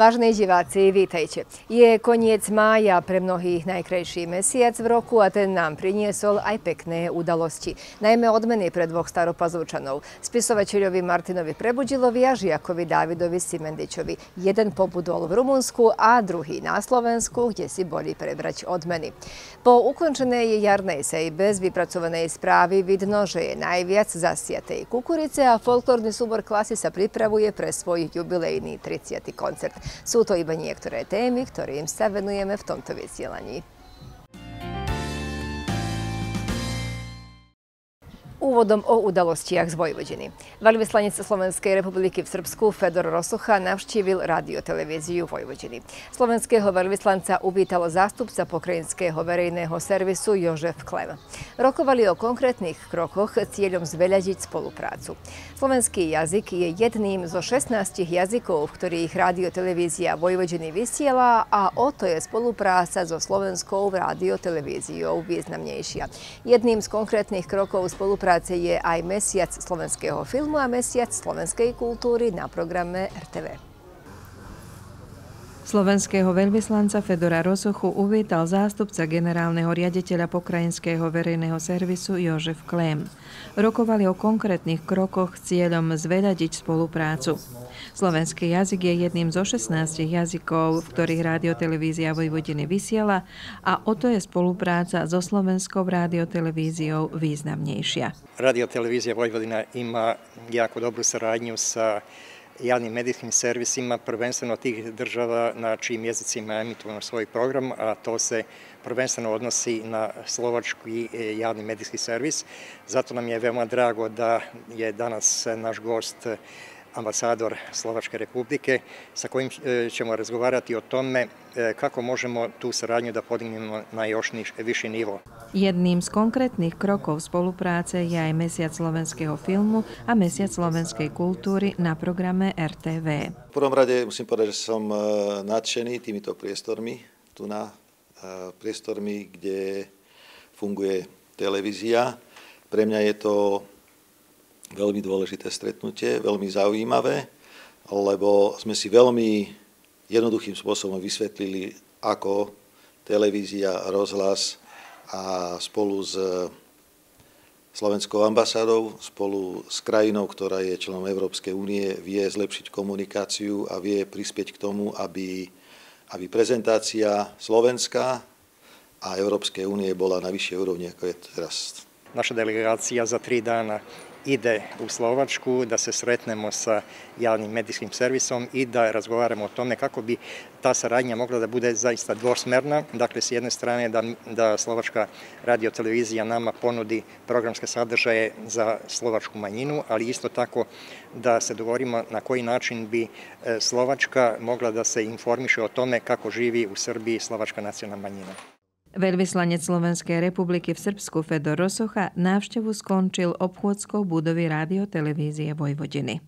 Vážení diváci, vítajte. Je koniec mája, pre mnohých najkrajší mesiac v roku a ten nám priniesol aj pekné udalosti. Najmä odmeny pre dvoch staropazovčanov. Spisovateľovi Martinovi Prebudilovi a žiakovi Dávidovi Simendičovi. Jeden pobudol v Rumunsku a druhý na Slovensku, kde si boli prebrať odmeny. Po ukončenej jarnej sejbe z vypracovanej správy vidno, že je najviac zasiatej kukurice a folklórny súbor klasy sa pripravuje pre svoj jubilejný 30. koncert. Sú to iba niektoré témy, ktorým sa venujeme v tomto vysielaní. Úvodom o udalostiach z Vojvodiny. Veľvyslanec Slovenskej republiky v Srbsku Fedor Rosucha navštívil radiotelevíziu Vojvodiny. Slovenského veľvyslanca uvítal zástupca pokrajinského verejného servisu Jožef Klem. Rokovali o konkrétnych krokoch cieľom zveľadiť spoluprácu. Slovenský jazyk je jedným zo 16 jazykov, v ktorých radiotelevízia Vojvodiny vysiela a o to je spolupráca so slovenskou radiotelevíziou významnejšia. Jedným z konkrétnych krokov spolupráce spolupráce je aj Mesiac slovenského filmu a Mesiac slovenskej kultúry na programe RTV. Slovenského veľvyslanca Fedora Rosochu uvítal zástupca generálneho riaditeľa pokrajinského verejného servisu Jožef Klem. Rokovali o konkrétnych krokoch s cieľom zvedadiť spoluprácu. Slovenský jazyk je jedným zo 16 jazykov, v ktorých rádiotelevízia Vojvodiny vysiela a o to je spolupráca so Slovenskou rádiotelevíziou významnejšia. Rádiotelevízia Vojvodina ima nejakú dobrú sradnju sa javnim medijskim servisima, prvenstveno tih država na čijim jezicima je emitovano svoj program, a to se prvenstveno odnosi na slovački e, javni medijski servis. Zato nam je veoma drago da je danas naš gost ambasador Slovačke republike sa kojim ćemo e, razgovarati o tome kako možemo tu saradnju da podignemo na još niš, viši nivo. Jedným z konkrétnych krokov spolupráce je aj Mesiac slovenského filmu a Mesiac slovenskej kultúry na programe RTV. V prvom rade musím povedať, že som e, nadšený týmito priestormi, tu na e, priestormi, kde funguje televízia. Pre mňa je to veľmi dôležité stretnutie, veľmi zaujímavé, lebo sme si veľmi jednoduchým spôsobom vysvetlili, ako televízia, rozhlas a spolu s Slovenskou ambasádou, spolu s krajinou, ktorá je členom Európskej únie, vie zlepšiť komunikáciu a vie prispieť k tomu, aby, aby prezentácia Slovenska a Európskej únie bola na vyššej úrovni, ako je teraz. Naša delegácia za tri dána ide u Slovačku, da se sretnemo sa javnim medijskim servisom i da razgovaramo o tome kako bi ta saradnja mogla da bude zaista dvosmerna. Dakle, s jedne strane da, da Slovačka radiotelevizija nama ponudi programske sadržaje za slovačku manjinu, ali isto tako da se dogovorimo na koji način bi e, Slovačka mogla da se informiše o tome kako živi u Srbiji slovačka nacionalna manjina. Veľvyslanec Slovenskej republiky v Srbsku Fedor Rosocha návštevu skončil obchôdskou budovy rádiotelevízie Vojvodiny.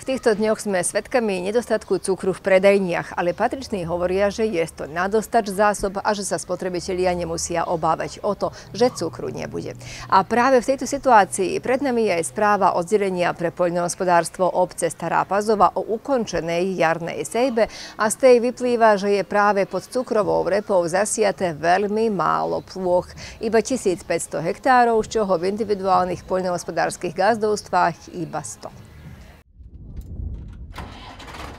V týchto dňoch sme svedkami nedostatku cukru v predajniach, ale patriční hovoria, že je to nadostač zásob a že sa spotrebitelia nemusia obávať o to, že cukru nebude. A práve v tejto situácii pred nami je aj správa oddelenia pre poľnohospodárstvo obce Stará Pazova o ukončenej jarnej sejbe a z tej vyplýva, že je práve pod cukrovou repou zasiate veľmi málo plôch, iba 1500 hektárov, z čoho v individuálnych poľnohospodárskych gazdovstvách iba 100.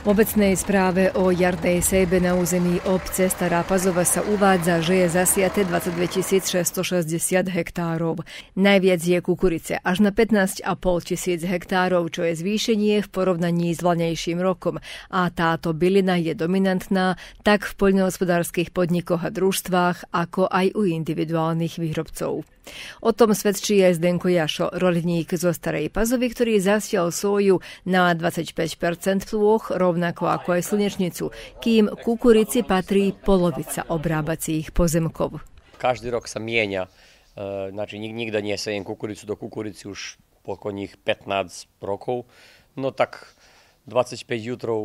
V obecnej správe o jarnej sejbe na území obce Stará Pazova sa uvádza, že je zasiate 22 660 hektárov. Najviac je kukurice, až na 15,5 tisíc hektárov, čo je zvýšenie v porovnaní s vlanejším rokom. A táto bylina je dominantná tak v poľnohospodárskych podnikoch a družstvách, ako aj u individuálnych výrobcov. O tom svedčí aj Zdenko Jašo, rolník zo Starej Pazovy, ktorý zasial soju na 25% plôch, rovnako ako aj slnečnicu, kým kukurici patrí polovica obrábacích pozemkov. Každý rok sa mienia. E, znači, nikda nie sa jen kukuricu do kukurici už po njih 15 rokov. No tak 25 jutrov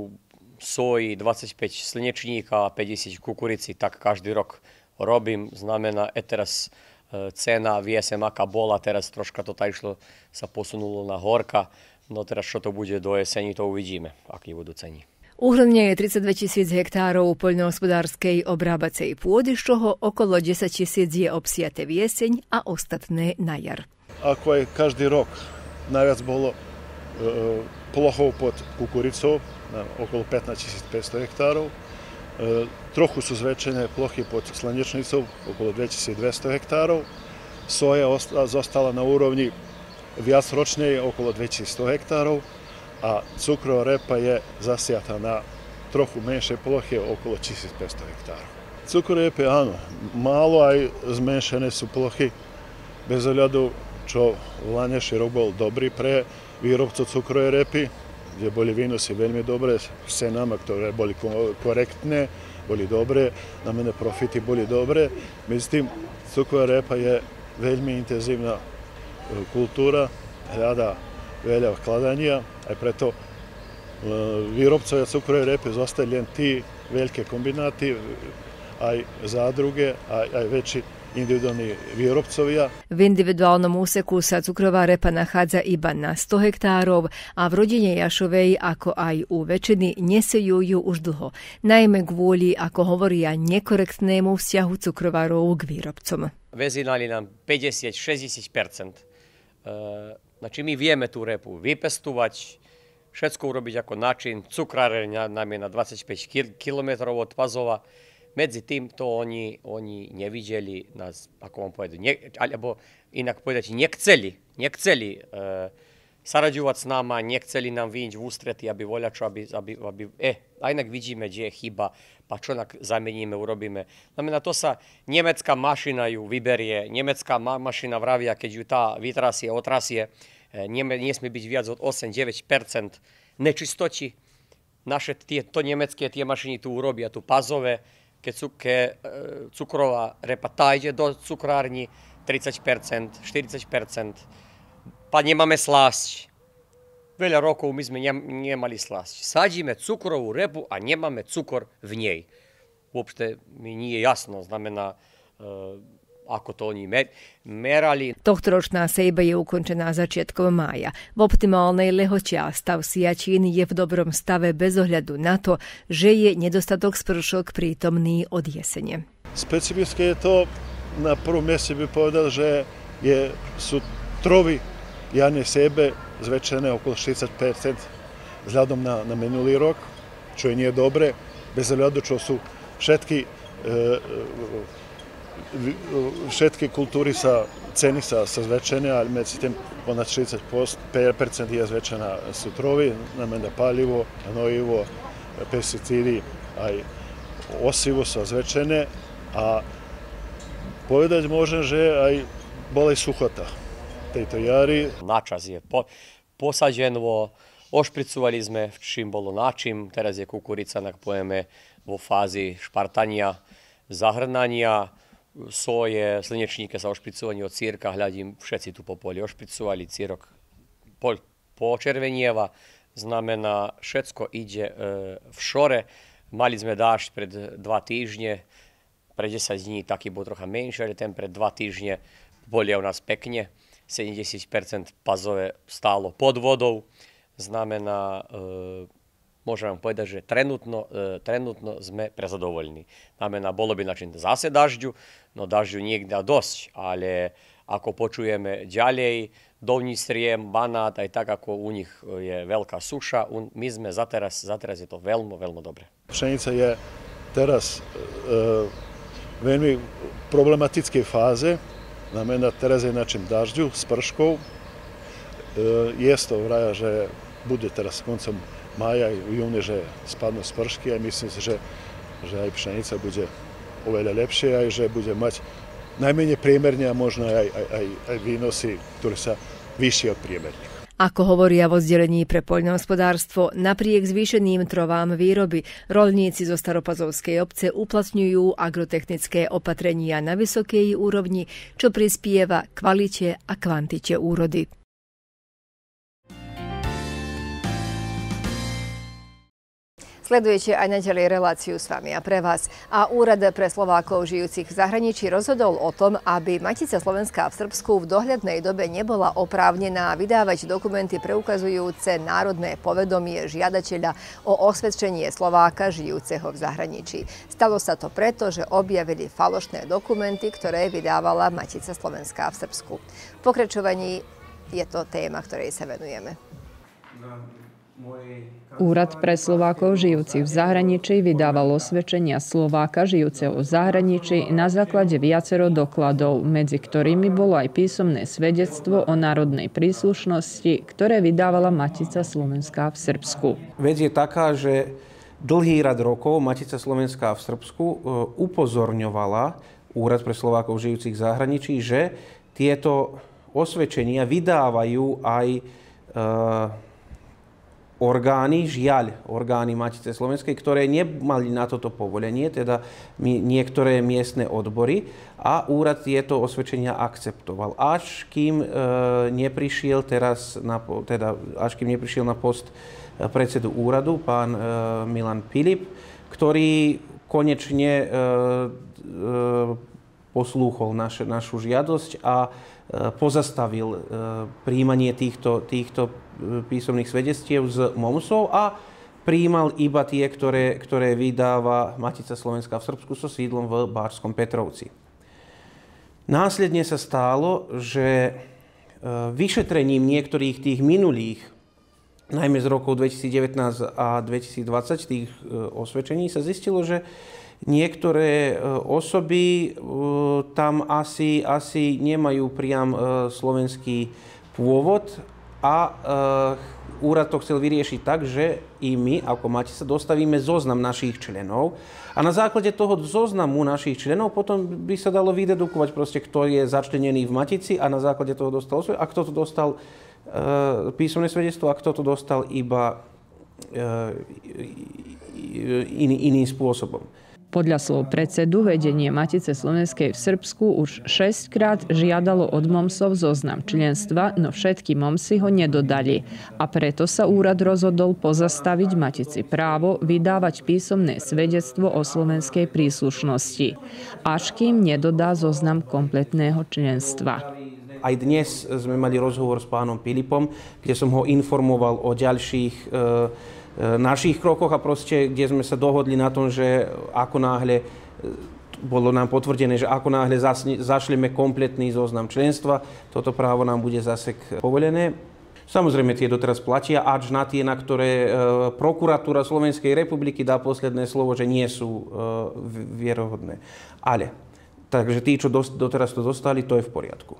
soji, 25 slnečníka, 50 kukurici, tak každý rok robím. Znamená, e teraz Eh, cena, vie sem aká bola, teraz troška to tak išlo, sa posunulo na horka, no teraz čo to bude do jeseni, to uvidíme, aký budú ceny. Uhrnie je 32 tisíc hektárov poľnohospodárskej obrábacej pôdy, z čoho okolo 10 tisíc je obsiate v jeseň a ostatné na jar. Ako aj každý rok, najviac bolo e, eh, eh, plochov pod kukuricou, okolo 15 500 hektárov, E, trochu su zvečene plohe pod slanječnicom, okolo 2200 hektarov. Soja zostala na urovni vjas ročnije, okolo 2100 hektarov, a cukro repa je zasijata na trohu menše plohe, okolo 1500 hektarov. Cukor repe, ano, malo, a zmešane su plohi. bez oljadu čo vlane rok bol dobrý pre výrobcu cukrovej repy, gdje bolje si veljme dobre, sve namak torej bolj korektne, bolj dobre, na mene profiti bolj dobre. Međutim, cukva repa je veljme intenzivna e, kultura, rada velja kladanja, a preto e, virobcova cukra repe zostavljen ti velike kombinati, aj zadruge, aj, aj veći individualni výrobcovia. V individuálnom úseku sa cukrová repa nachádza iba na 100 hektárov a v rodine Jašovej, ako aj u väčšiny, nesejú ju už dlho. Najmä kvôli, ako hovoria, nekorektnému vzťahu cukrovárov k výrobcom. Vezinali nám 50-60 e, Znači my vieme tú repu vypestovať, všetko urobiť ako način. Cukrárenia nám je na 25 km od Pazova. Medzi tým to oni, oni nevideli nás, ako vám powiem, ne, alebo inak povedať, nechceli, nechceli e, eh, sarađivati s náma, nechceli nám vyjíť v ustret, aby voľa čo, aby, aby, aby e, inak vidíme, kde je chyba, pa čonak zameníme, urobíme. Znamená, to sa nemecká mašina ju vyberie, nemecká ma mašina vravia, keď ju tá vytrasie, otrasie, eh, e, nie, nesmie byť viac od 8-9% nečistoći. Naše tie, to nemecké tie mašiny tu urobia, tu pazové, ke, cukke, e, cukrová repa tá ide do cukrárni 30%, 40%. Pa nemáme slasť. Veľa rokov my sme nemali slasť. Sadíme cukrovú repu a nemáme cukor v nej. Vôbšte mi nie je jasno, znamená, e, ako to oni merali. Tohtoročná sejba je ukončená začiatkom mája. V optimálnej lehote a stav siačín je v dobrom stave bez ohľadu na to, že je nedostatok spršok prítomný od jesene. Specifické je to, na prvom meste bi povedal, že je, su trovi jane sebe zvečene okolo 65% zľadom na, na minulý rok, čo je nie dobre, bez hľadu, čo sú všetky e, e E, všetky kultúry sa, ceny sa, sa zväčšenia, ali medzi tým ona 30% je zväčšená sutrovi, namenda palivo, hnojivo, pesticidi, aj osivo sa zväčšené a povedať môžem, že aj bola aj suchota tejto jari. Načas je po, posađen Ošpricovali sme, čím bolo načím. Teraz je kukurica, nak pojeme, vo fázi špartania, zahrnania soje, slnečníka sa ošpricovanie od círka, hľadím, všetci tu po poli ošpricovali, círok po, počervenieva, znamená, všetko ide e, v šore. Mali sme dážď pred dva týždne, pred 10 dní taký bol trocha menší, ale ten pred dva týždne boli u nás pekne. 70% pazové stálo pod vodou, znamená, e, môžem vám povedať, že trenutno, e, trenutno sme prezadovolní. Znamená, bolo by način zase dažďu, no dažďu niekde dosť, ale ako počujeme ďalej, dovnistriem, banát, aj tak ako u nich je veľká suša, my sme za teraz, za teraz je to veľmi, veľmi dobre. Pšenica je teraz e, e veľmi problematickej fáze, znamená teraz je način dažďu, sprškov, e, je to vraja, že bude teraz koncom maj aj v júni, že spadnú spršky a myslím si, že, že aj pšenica bude oveľa lepšie, aj že bude mať najmenej priemerne a možno aj, aj, aj, aj výnosy, ktoré sa vyššie od priemerných. Ako hovoria vo zdelení pre poľnohospodárstvo, napriek zvýšeným trovám výroby, rolníci zo Staropazovskej obce uplatňujú agrotechnické opatrenia na vysokej úrovni, čo prispieva kvalite a kvantite úrody. Sledujete aj nedelej reláciu s vami a pre vás. A Úrad pre Slovákov žijúcich v zahraničí rozhodol o tom, aby Matica Slovenská v Srbsku v dohľadnej dobe nebola oprávnená vydávať dokumenty preukazujúce národné povedomie žiadateľa o osvedčenie Slováka žijúceho v zahraničí. Stalo sa to preto, že objavili falošné dokumenty, ktoré vydávala Matica Slovenská v Srbsku. V pokračovaní je to téma, ktorej sa venujeme. No. Úrad pre Slovákov žijúcich v zahraničí vydával osvedčenia Slováka žijúceho v zahraničí na základe viacero dokladov, medzi ktorými bolo aj písomné svedectvo o národnej príslušnosti, ktoré vydávala Matica Slovenská v Srbsku. Vec je taká, že dlhý rad rokov Matica Slovenská v Srbsku e, upozorňovala Úrad pre Slovákov žijúcich v zahraničí, že tieto osvedčenia vydávajú aj e, orgány, žiaľ, orgány Matice Slovenskej, ktoré nemali na toto povolenie, teda niektoré miestne odbory a úrad tieto osvedčenia akceptoval. Až kým e, neprišiel teraz, na, teda, až kým neprišiel na post e, predsedu úradu, pán e, Milan Pilip, ktorý konečne e, e, poslúchol naš, našu žiadosť a pozastavil eh, príjmanie týchto, týchto eh, písomných svedectiev z MOMSov a príjmal iba tie, ktoré, ktoré vydáva Matica Slovenska v Srbsku so sídlom v Bárskom Petrovci. Následne sa stálo, že eh, vyšetrením niektorých tých minulých, najmä z rokov 2019 a 2020 tých osvedčení, sa zistilo, že Niektoré e, osoby e, tam asi, asi nemajú priam e, slovenský pôvod a úrad to chcel vyriešiť tak, že i my, ako Matica, dostavíme zoznam našich členov a na základe toho zoznamu našich členov potom by sa dalo vydedukovať proste, kto je začlenený v Matici a na základe toho dostal svoj, a kto to dostal e, písomné svedectvo a kto to dostal iba e, in, iným spôsobom. Podľa slov predsedu vedenie Matice Slovenskej v Srbsku už 6 krát žiadalo od MOMSov zoznam členstva, no všetky MOMSy ho nedodali. A preto sa úrad rozhodol pozastaviť Matici právo vydávať písomné svedectvo o slovenskej príslušnosti, až kým nedodá zoznam kompletného členstva. Aj dnes sme mali rozhovor s pánom Pilipom, kde som ho informoval o ďalších e, E, našich krokoch a proste, kde sme sa dohodli na tom, že ako náhle e, bolo nám potvrdené, že ako náhle zašlieme kompletný zoznam členstva, toto právo nám bude zase povolené. Samozrejme, tie doteraz platia, až na tie, na ktoré e, prokuratúra Slovenskej republiky dá posledné slovo, že nie sú vierohodné. Ale, takže tí, čo doteraz to dostali, to je v poriadku.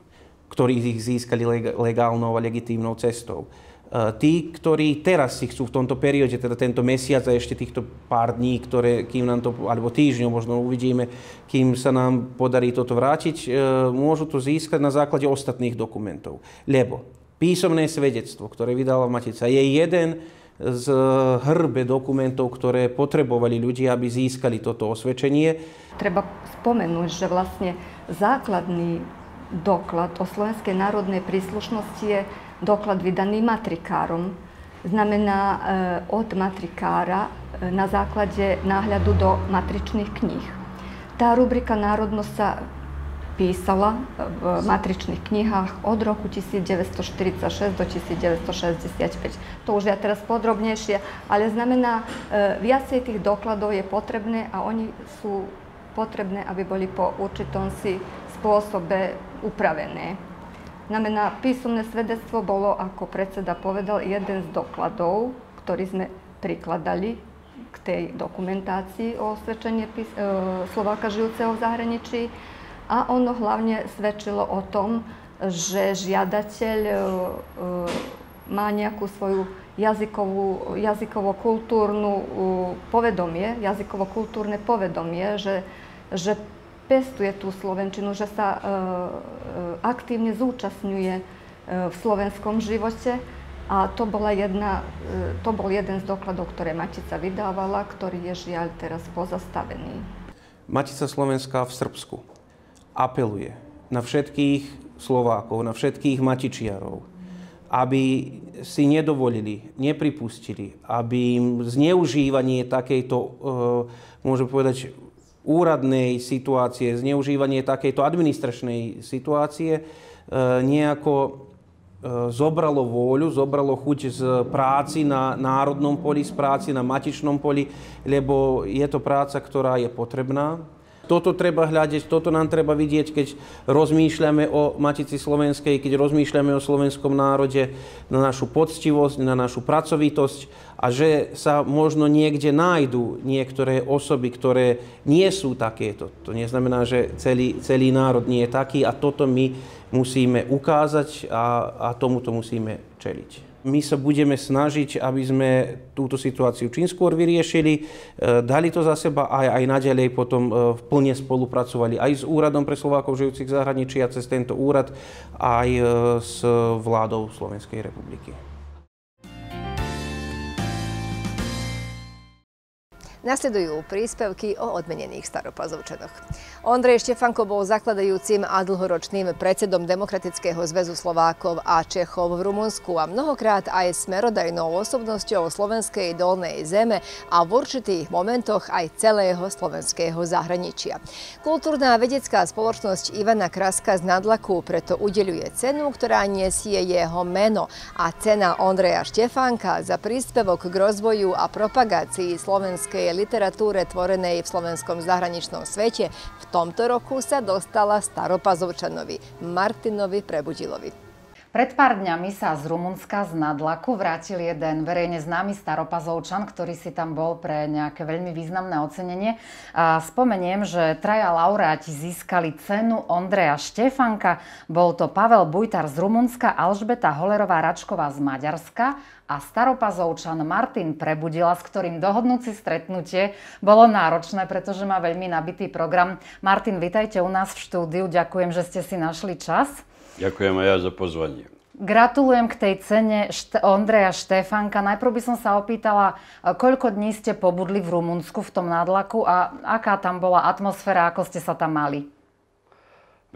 Ktorí ich získali legálnou a legitímnou cestou. Eh, tí, ktorí teraz si chcú v tomto perióde, teda tento mesiac a ešte týchto pár dní, ktoré, kým nám to, alebo týždňov možno uvidíme, kým sa nám podarí toto vrátiť, eh, môžu to získať na základe ostatných dokumentov. Lebo písomné svedectvo, ktoré vydala Matica, je jeden z eh, hrbe dokumentov, ktoré potrebovali ľudia, aby získali toto osvedčenie. Treba spomenúť, že vlastne základný doklad o slovenskej národnej príslušnosti je doklad vydaný matrikarom. Znamená eh, od matrikara eh, na základe náhľadu do matričných kníh. Ta rubrika Narodno sa pisala eh, v matričnih knihách od roku 1946 do 1965. To už ja teraz podrobnejšie, ale znamená, viacej tých dokladov je potrebné a oni sú potrebné, aby boli po určitom si spôsobe upravené. Znamená, písomné svedectvo bolo, ako predseda povedal, jeden z dokladov, ktorý sme prikladali k tej dokumentácii o svedčení e, Slováka žijúceho v zahraničí. A ono hlavne svedčilo o tom, že žiadateľ e, e má nejakú svoju jazykovú, jazykovo-kultúrnu e, povedomie, jazykovo-kultúrne povedomie, že, že pestuje tú Slovenčinu, že sa e, e, aktívne zúčastňuje e, v slovenskom živote a to, bola jedna, to bol jeden z dokladov, ktoré Matica vydávala, ktorý je žiaľ teraz pozastavený. Matica Slovenská v Srbsku apeluje na všetkých Slovákov, na všetkých Matičiarov, aby si nedovolili, nepripustili, aby im zneužívanie takejto, môžem povedať, úradnej situácie, zneužívanie takejto administračnej situácie e, nejako e, zobralo vôľu, zobralo chuť z práci na národnom poli, z práci na matičnom poli, lebo je to práca, ktorá je potrebná, toto treba hľadať, toto nám treba vidieť, keď rozmýšľame o Matici Slovenskej, keď rozmýšľame o slovenskom národe, na našu poctivosť, na našu pracovitosť a že sa možno niekde nájdú niektoré osoby, ktoré nie sú takéto. To neznamená, že celý, celý národ nie je taký a toto my musíme ukázať a, a tomuto musíme čeliť my sa budeme snažiť, aby sme túto situáciu čím skôr vyriešili, e, dali to za seba a aj naďalej potom e, plne spolupracovali aj s Úradom pre Slovákov žijúcich v zahraničí a cez tento úrad aj e, s vládou Slovenskej republiky. Nasledujú príspevky o odmenených staropazovčanoch. Ondrej Štefanko bol zakladajúcim a dlhoročným predsedom Demokratického zväzu Slovákov a Čechov v Rumunsku a mnohokrát aj smerodajnou osobnosťou slovenskej dolnej zeme a v určitých momentoch aj celého slovenského zahraničia. Kultúrna a vedecká spoločnosť Ivana Kraska z Nadlaku preto udeľuje cenu, ktorá nesie jeho meno a cena Ondreja Štefanka za príspevok k rozvoju a propagácii slovenskej literatúre tvorenej v slovenskom zahraničnom svete v tomto roku sa dostala Staropazovčanovi Martinovi Prebudilovi. Pred pár dňami sa z Rumunska z Nadlaku vrátil jeden verejne známy staropazovčan, ktorý si tam bol pre nejaké veľmi významné ocenenie. A spomeniem, že traja laureáti získali cenu Ondreja Štefanka, bol to Pavel Bujtar z Rumunska, Alžbeta Holerová Račková z Maďarska a staropazovčan Martin Prebudila, s ktorým dohodnúci stretnutie bolo náročné, pretože má veľmi nabitý program. Martin, vitajte u nás v štúdiu. Ďakujem, že ste si našli čas. Ďakujem aj ja za pozvanie. Gratulujem k tej cene Št- Ondreja Štefanka. Najprv by som sa opýtala, koľko dní ste pobudli v Rumunsku v tom nádlaku a aká tam bola atmosféra, ako ste sa tam mali?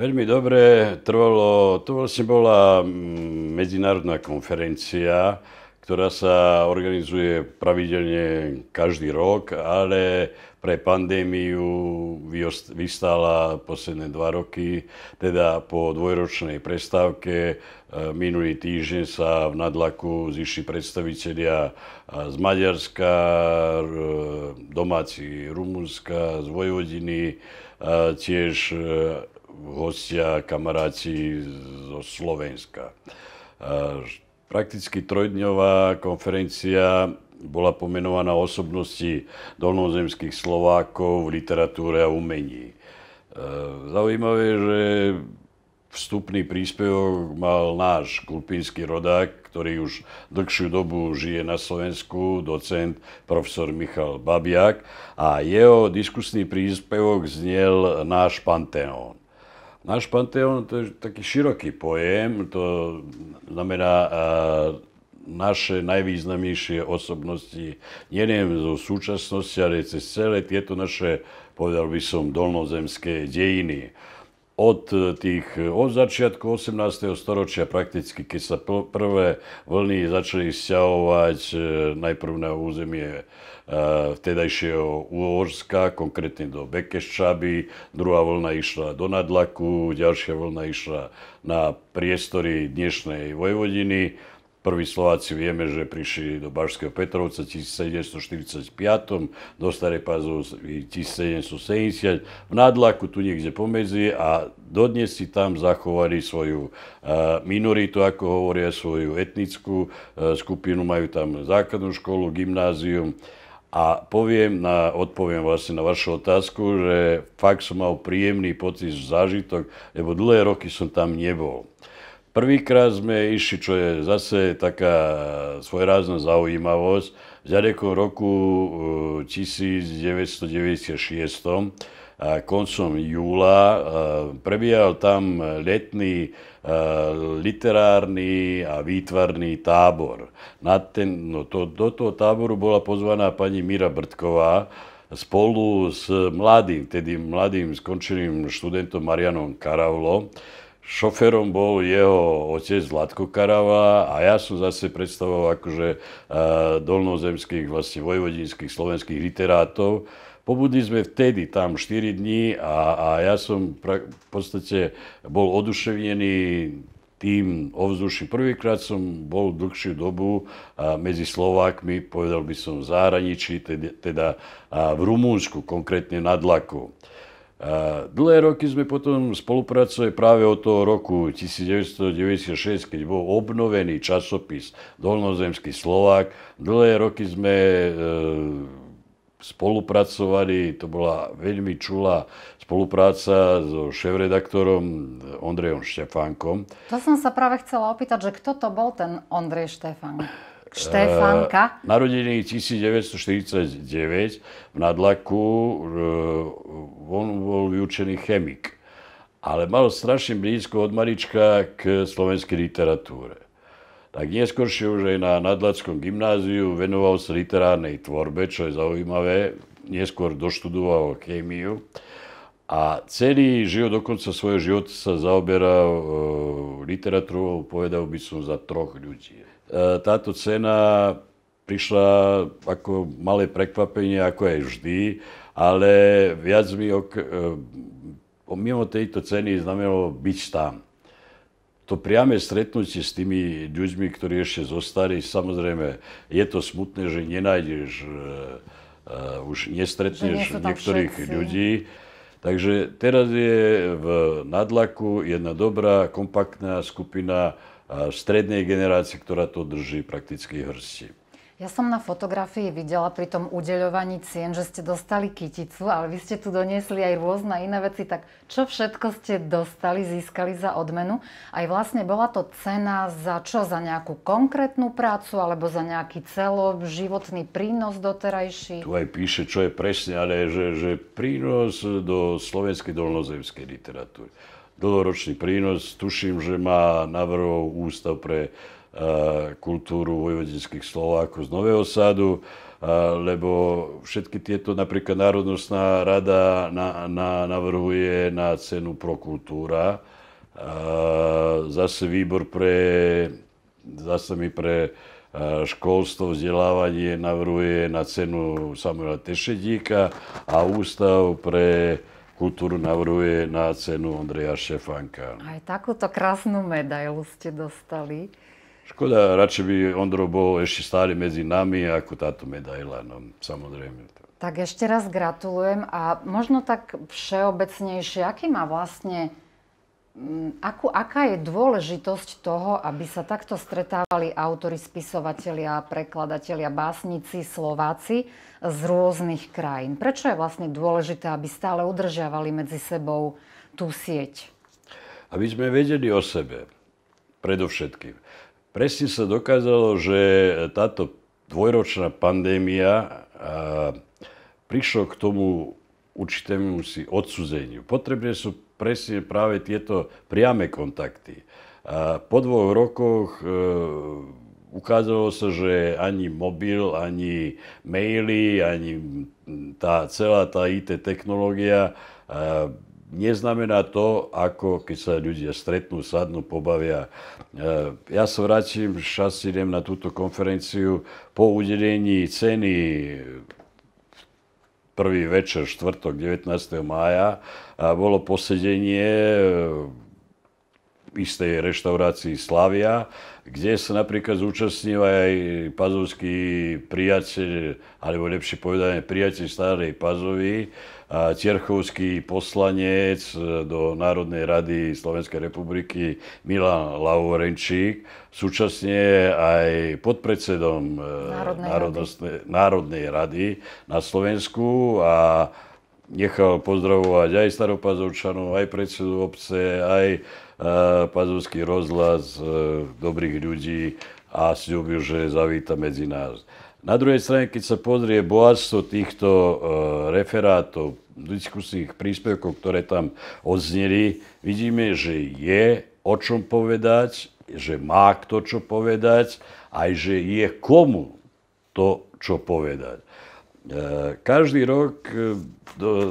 Veľmi dobre, trvalo, to vlastne bola mm, medzinárodná konferencia, ktorá sa organizuje pravidelne každý rok, ale pre pandémiu vystala posledné dva roky, teda po dvojročnej prestávke. E, minulý týždeň sa v nadlaku zišli predstavitelia e, z Maďarska, e, domáci Rumunska, z Vojvodiny, tiež hostia, kamaráti zo Slovenska Prakticky trojdňová konferencia bola pomenovaná osobnosti dolnozemských Slovákov v literatúre a umení. E, zaujímavé, že vstupný príspevok mal náš kulpínsky rodák, ktorý už dlhšiu dobu žije na Slovensku, docent profesor Michal Babiak a jeho diskusný príspevok znel náš Panteón. Náš Panteón to je taký široký pojem, to znamená e, naše najvýznamnejšie osobnosti, nielen zo súčasnosti, ale cez celé tieto naše, povedal by som, dolnozemské dejiny. Od, e, tých, od začiatku 18. storočia prakticky, keď sa prvé vlny začali sťahovať e, najprv na územie Eh, vtedajšieho Úorska, konkrétne do Bekeščaby. Druhá vlna išla do Nadlaku, ďalšia vlna išla na priestory dnešnej Vojvodiny. Prví Slováci vieme, že prišli do Bažského Petrovca v 1745, do Starej Pazovy 1770, v Nadlaku tu niekde pomedzi a dodnes si tam zachovali svoju eh, minoritu, ako hovoria, svoju etnickú eh, skupinu, majú tam základnú školu, gymnázium, a poviem na, odpoviem vlastne na vašu otázku, že fakt som mal príjemný pocit, zážitok, lebo dlhé roky som tam nebol. Prvýkrát sme išli, čo je zase taká svojrázna zaujímavosť, v ďalekom roku 1996 eh, koncom júla. Prebiehal tam letný literárny a výtvarný tábor. Na ten, no to, do toho táboru bola pozvaná pani Mira Brtková spolu s mladým, tedy mladým skončeným študentom Marianom Karavlom. Šoferom bol jeho otec Zlatko Karava a ja som zase predstavoval akože dolnozemských, vlastne vojvodinských, slovenských literátov. Pobudli sme vtedy tam 4 dní a, a ja som pra, v podstate bol oduševnený tým ovzduší. Prvýkrát som bol dlhšiu dobu a medzi Slovákmi, povedal by som v zahraničí, teda, teda v Rumúnsku, konkrétne na Dlaku. A dlhé roky sme potom spolupracovali práve od toho roku 1996, keď bol obnovený časopis Dolnozemský Slovák. Dlhé roky sme e, spolupracovali, to bola veľmi čulá spolupráca so šéf-redaktorom Ondrejom Štefánkom. To som sa práve chcela opýtať, že kto to bol ten Ondrej Štefán? E, Štefánka? E, narodený 1949 v Nadlaku. E, on bol vyučený chemik. Ale mal strašne blízko od malička k slovenskej literatúre tak neskôršie už aj na Nadladskom gymnáziu venoval sa literárnej tvorbe, čo je zaujímavé. Neskôr doštudoval chémiu. A celý život, dokonca svojho života sa zaoberal e, literatúrou, povedal by som, za troch ľudí. E, táto cena prišla ako malé prekvapenie, ako aj vždy, ale viac mi ok, e, mimo tejto ceny znamenalo byť tam to priame stretnutie s tými ľuďmi, ktorí ešte zostali, samozrejme, je to smutné, že nenájdeš, uh, už nestretneš niektorých všetci. ľudí. Takže teraz je v nadlaku jedna dobrá, kompaktná skupina e, strednej generácie, ktorá to drží prakticky hrsti. Ja som na fotografii videla pri tom udeľovaní cien, že ste dostali kyticu, ale vy ste tu doniesli aj rôzne iné veci. Tak čo všetko ste dostali, získali za odmenu? Aj vlastne bola to cena za čo? Za nejakú konkrétnu prácu alebo za nejaký celoživotný prínos doterajší? Tu aj píše, čo je presne, ale že, že prínos do slovenskej dolnozemskej literatúry. Dlhoročný prínos, tuším, že má navrhov Ústav pre E, kultúru vojvodinských Slovákov z Nového Sadu, e, lebo všetky tieto napríklad Národnostná rada na, na, navrhuje na cenu kultúra. E, zase výbor pre, zase mi pre školstvo, vzdelávanie navrhuje na cenu Samuela Tešedíka a ústav pre kultúru navrhuje na cenu Ondreja Šefanka. Aj takúto krásnu medailu ste dostali. Škoda, radšej by Ondro bol ešte stále medzi nami ako táto medaila, no samozrejme. Tak ešte raz gratulujem a možno tak všeobecnejšie, aký má vlastne mm, Akú, aká je dôležitosť toho, aby sa takto stretávali autori, spisovatelia, prekladatelia, básnici, Slováci z rôznych krajín? Prečo je vlastne dôležité, aby stále udržiavali medzi sebou tú sieť? Aby sme vedeli o sebe, predovšetkým presne sa dokázalo, že táto dvojročná pandémia prišla k tomu určitému si odsúzeniu. Potrebné sú presne práve tieto priame kontakty. A po dvoch rokoch e, ukázalo sa, že ani mobil, ani maily, ani tá celá tá IT technológia neznamená to, ako keď sa ľudia stretnú, sadnú, pobavia. E, ja sa vrátim, šas idem na túto konferenciu po udelení ceny prvý večer, štvrtok, 19. mája, a bolo posedenie v e, istej reštaurácii Slavia, kde sa napríklad zúčastnil aj pazovský priateľ, alebo lepšie povedané priateľ starej Pazovy, Čerchovský poslanec e, do Národnej rady Slovenskej republiky Milan Laurenčík, súčasne aj podpredsedom e, Národnej, Národnej, rady. na Slovensku a nechal pozdravovať aj staropazovčanov, aj predsedu obce, aj e, pazovský rozhlas dobrých ľudí a slúbil, že zavíta medzi nás. Na druhej strane, keď sa pozrie bohatstvo týchto e, referátov, diskusných príspevkov, ktoré tam odzneli, vidíme, že je o čom povedať, že má kto čo povedať, aj že je komu to čo povedať. E, každý rok e,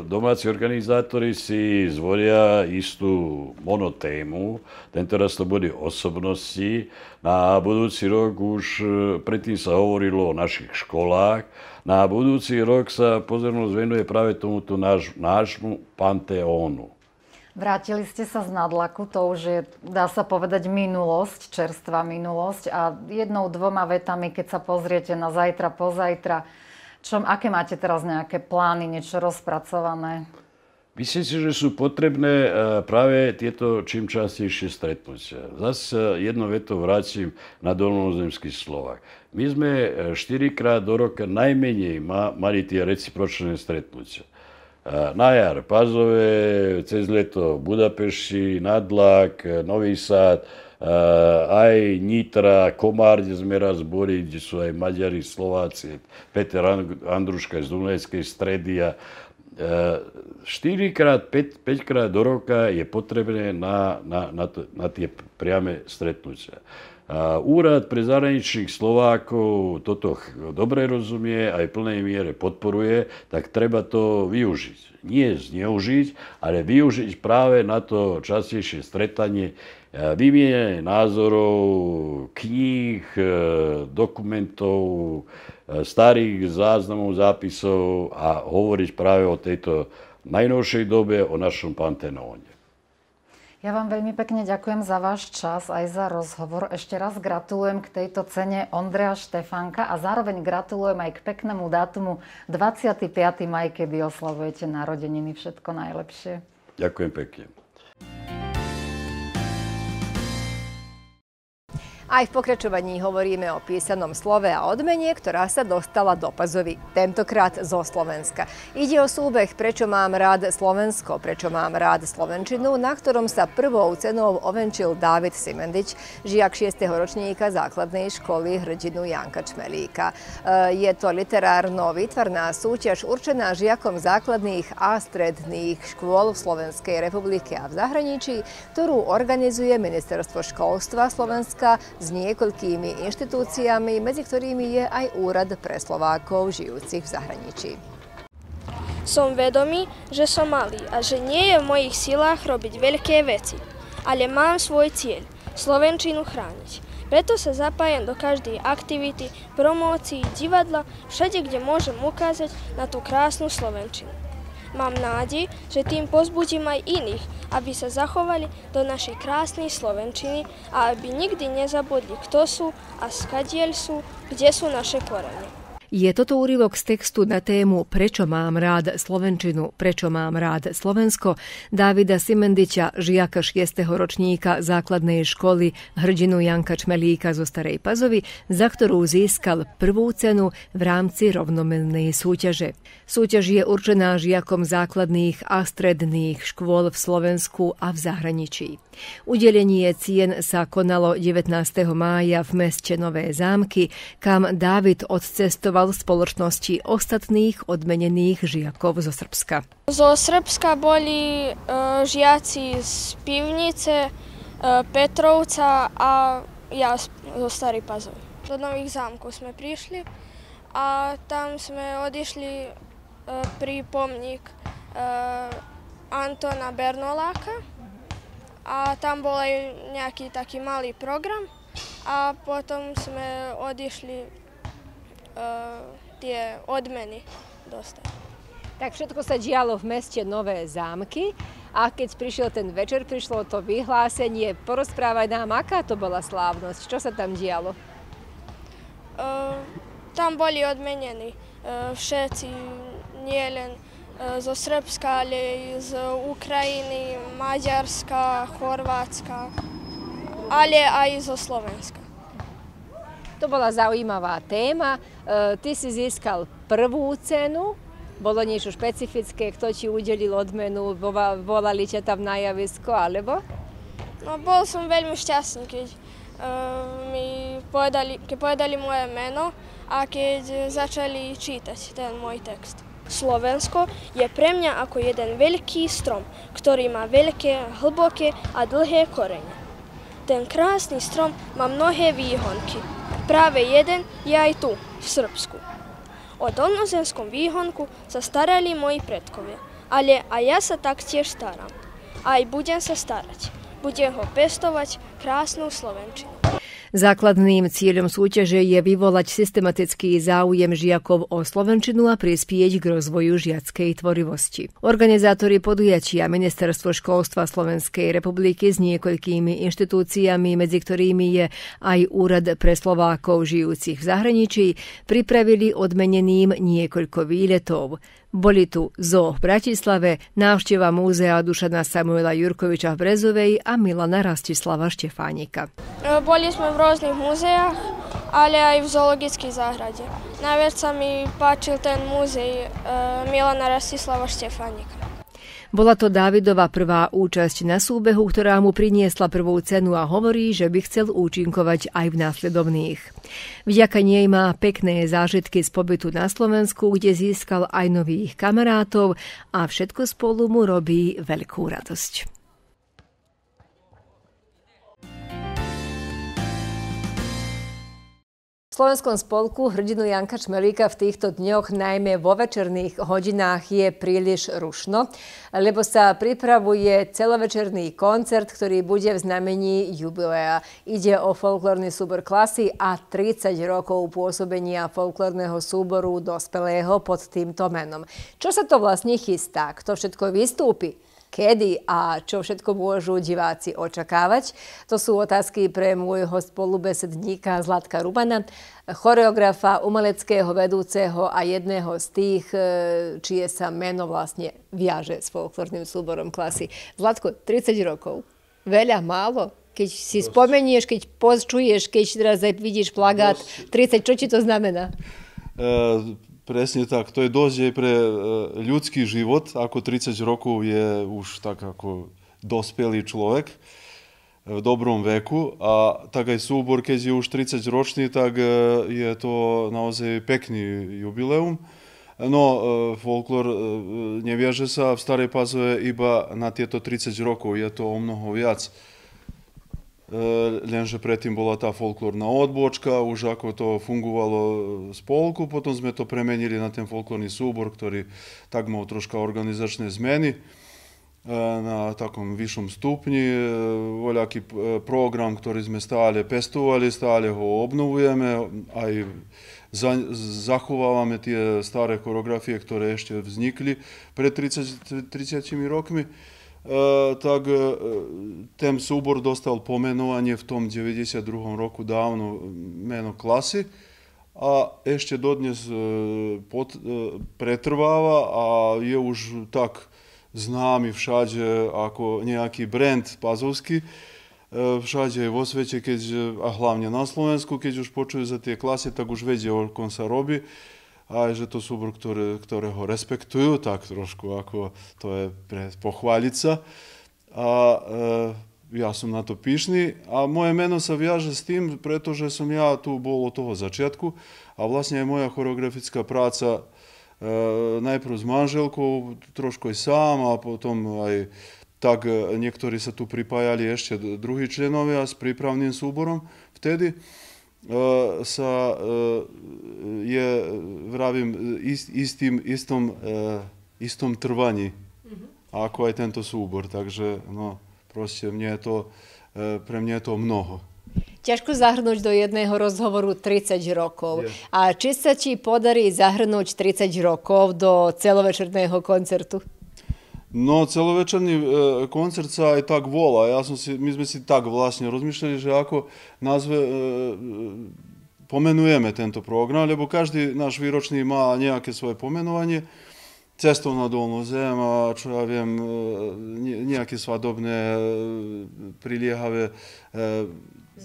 domáci organizátori si zvolia istú monotému. Tento raz to bude osobnosti. Na budúci rok už e, predtým sa hovorilo o našich školách. Na budúci rok sa pozornosť venuje práve tomuto náš, nášmu panteónu. Vrátili ste sa z nadlaku, to už je, dá sa povedať, minulosť, čerstvá minulosť. A jednou, dvoma vetami, keď sa pozriete na zajtra, pozajtra, čo, aké máte teraz nejaké plány, niečo rozpracované? Myslím si, že sú potrebné e, práve tieto čím častejšie stretnutia. Zase jedno veto vrátim na dolnozemský Slovak. My sme e, štyrikrát krát do roka najmenej mali tie recipročné stretnutia. E, na jar Pazove, cez leto Budapešti, Nadlak, Nový Sad, Eh, aj Nitra, Komár, kde sme raz boli, kde sú aj Maďari, Slováci, Peter Andruška z Dunajskej stredy a 4 5, 5-krát do roka je potrebné na, na, na, to, na tie priame stretnutia. A úrad pre zahraničných Slovákov toto dobre rozumie, aj v plnej miere podporuje, tak treba to využiť. Nie zneužiť, ale využiť práve na to častejšie stretanie výmiene názorov, kníh, e, dokumentov, e, starých záznamov, zápisov a hovoriť práve o tejto najnovšej dobe, o našom Pantenóne. Ja vám veľmi pekne ďakujem za váš čas aj za rozhovor. Ešte raz gratulujem k tejto cene Ondreja Štefanka a zároveň gratulujem aj k peknému dátumu 25. maj, kedy oslavujete narodeniny. Všetko najlepšie. Ďakujem pekne. Aj v pokračovaní hovoríme o písanom slove a odmene, ktorá sa dostala do pazovi, tentokrát zo Slovenska. Ide o súbeh Prečo mám rád Slovensko, prečo mám rád Slovenčinu, na ktorom sa prvou cenou ovenčil Dávid Simendič, žiak 6. ročníka základnej školy hrdinu Janka Čmelíka. E, je to literárno vytvarná súťaž určená žiakom základných a stredných škôl v Slovenskej republike a v zahraničí, ktorú organizuje Ministerstvo školstva Slovenska s niekoľkými inštitúciami, medzi ktorými je aj Úrad pre Slovákov žijúcich v zahraničí. Som vedomý, že som malý a že nie je v mojich silách robiť veľké veci, ale mám svoj cieľ – Slovenčinu chrániť. Preto sa zapájam do každej aktivity, promócii, divadla, všade, kde môžem ukázať na tú krásnu Slovenčinu. Mám nádej, že tým pozbudím aj iných, aby sa zachovali do našej krásnej Slovenčiny a aby nikdy nezabudli, kto sú a skadiel sú, kde sú naše korene je toto úryvok z textu na tému Prečo mám rád Slovenčinu, prečo mám rád Slovensko Davida Simendića, žiaka 6. ročníka základnej školy hrdinu Janka Čmelíka zo Starej Pazovi, za ktorú získal prvú cenu v rámci rovnomennej súťaže. Súťaž je určená žiakom základných a stredných škôl v Slovensku a v zahraničí. Udelenie cien sa konalo 19. mája v meste Nové zámky, kam David odcestoval v spoločnosti ostatných odmenených žiakov zo Srbska. Zo Srbska boli e, žiaci z Pivnice, e, Petrovca a ja zo Starý Pazov. Do Nových zámkov sme prišli a tam sme odišli e, pri pomník Antona Bernoláka a tam bol aj nejaký taký malý program a potom sme odišli Eh, tie odmeny dostať. Tak všetko sa dialo v meste Nové zámky a keď prišiel ten večer, prišlo to vyhlásenie. Porozprávaj nám, aká to bola slávnosť, čo sa tam dialo? Eh, tam boli odmenení eh, všetci, nie len zo Srbska, ale aj z Ukrajiny, Maďarska, Chorvátska, ale aj zo Slovenska. To bola zaujímavá téma. E, ty si získal prvú cenu, bolo niečo špecifické, kto ti udelil odmenu, volali ťa tam na javisko, alebo? No, bol som veľmi šťastný, keď uh, mi povedali, keď povedali moje meno a keď začali čítať ten môj text. Slovensko je pre mňa ako jeden veľký strom, ktorý má veľké, hlboké a dlhé korene. Ten krásny strom má mnohé výhonky, Práve jeden je aj tu, v Srbsku. O donozemskom výhonku sa starali moji predkovia, ale aj ja sa taktiež starám. Aj budem sa starať. Budem ho pestovať, krásnu Slovenčinu. Základným cieľom súťaže je vyvolať systematický záujem žiakov o slovenčinu a prispieť k rozvoju žiackej tvorivosti. Organizátori podujatia Ministerstvo školstva Slovenskej republiky s niekoľkými inštitúciami, medzi ktorými je aj Úrad pre Slovákov žijúcich v zahraničí, pripravili odmeneným niekoľko výletov. Boli tu zo v Bratislave, návšteva múzea Dušana Samuela Jurkoviča v Brezovej a Milana Rastislava Štefana. Štefánika. Boli sme v rôznych múzeách, ale aj v zoologickej záhrade. Najviac sa mi páčil ten múzej Milana Rastislava Štefánika. Bola to Dávidova prvá účasť na súbehu, ktorá mu priniesla prvú cenu a hovorí, že by chcel účinkovať aj v následovných. Vďaka nej má pekné zážitky z pobytu na Slovensku, kde získal aj nových kamarátov a všetko spolu mu robí veľkú radosť. Slovenskom spolku hrdinu Janka Čmelíka v týchto dňoch, najmä vo večerných hodinách, je príliš rušno, lebo sa pripravuje celovečerný koncert, ktorý bude v znamení jubilea. Ide o folklórny súbor klasy a 30 rokov pôsobenia folklórneho súboru dospelého pod týmto menom. Čo sa to vlastne chystá? Kto všetko vystúpi? kedy a čo všetko môžu diváci očakávať? To sú otázky pre môjho spolubesedníka Zlatka Rubana, choreografa, umeleckého vedúceho a jedného z tých, e, čie sa meno vlastne viaže s folklórnym súborom klasy. Zlatko, 30 rokov. Veľa, málo? Keď si Dosť. spomenieš, keď počuješ, keď teraz vidíš plagát 30, čo ti to znamená? Uh Presne tak, to je dosť aj pre e, ľudský život, ako 30 rokov je už tak ako dospelý človek e, v dobrom veku a tak aj súbor, keď je už 30 ročný, tak e, je to naozaj pekný jubileum. No, folklor, neviaže sa v Starej Pazove iba na tieto 30 rokov, je to o mnoho viac. Ehm, lenže predtým bola tá folklórna odbočka, už ako to fungovalo spolku, potom sme to premenili na ten folklórny súbor, ktorý tak mal troška organizačné zmeny ehm, na takom vyššom stupni, ehm, voľaký program, ktorý sme stále pestovali, stále ho obnovujeme, aj za, zachovávame tie staré choreografie, ktoré ešte vznikli pred 30, 30 rokmi. Eh, tak eh, ten súbor dostal pomenovanie v tom 92. roku dávno eh, meno klasy a ešte dodnes pot, pretrváva a je už tak známy všade ako nejaký brand pazovský. Všade vo svete, keď, a hlavne na Slovensku, keď už počujú za tie klasy, tak už vedie, o kom sa robí aj že to súbor, ktoré, ktoré ho respektujú tak trošku, ako to je pre pochváliť sa. A e, ja som na to pyšný a moje meno sa viaže s tým, pretože som ja tu bol od toho začiatku a vlastne aj moja choreografická práca e, najprv s manželkou, trošku aj sám a potom aj tak e, niektorí sa tu pripájali ešte druhí členovia s prípravným súborom vtedy sa je, vravím, ist, istim, istom, e, istom trvanji, mhm. ako je tento súbor. Takže, no, proste mne je to, e, pre mňa je to mnoho. Ťažko zahrnúť do jedného rozhovoru 30 rokov. A či sa ti podarí zahrnúť 30 rokov do celovečerného koncertu? No, celovečerni e, koncert je tak vola. Ja sam si, mi smo si tak vlastne rozmišljali, že ako nazve, e, e, pomenujeme tento program, lebo každý naš výročný má nejaké svoje pomenovanie. Cestovna dolno zema, čo ja viem, e, nejaké svadobné e, priliehavé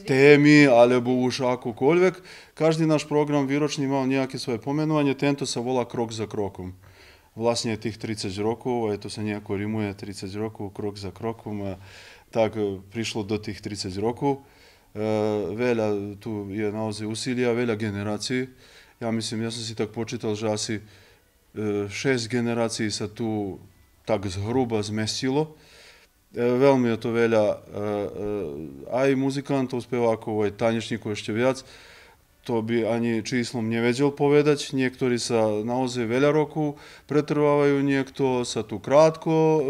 temi, alebo už akokoľvek. Každý náš program výročný mal nejaké svoje pomenovanie, tento sa volá krok za krokom vlastne tých 30 rokov, aj to sa nejako rimuje 30 rokov, krok za krokom, a tak e, prišlo do tých 30 rokov. E, veľa, tu je naozaj usilia, veľa generácií. Ja myslím, ja som si tak počítal, že asi 6 e, generácií sa tu tak zhruba zmestilo. Veľmi je to veľa aj muzikantov, spevákov, aj tanečníkov ešte viac to by ani číslom nevedel povedať. Niektorí sa naozaj veľa rokov pretrvávajú, niekto sa tu krátko e,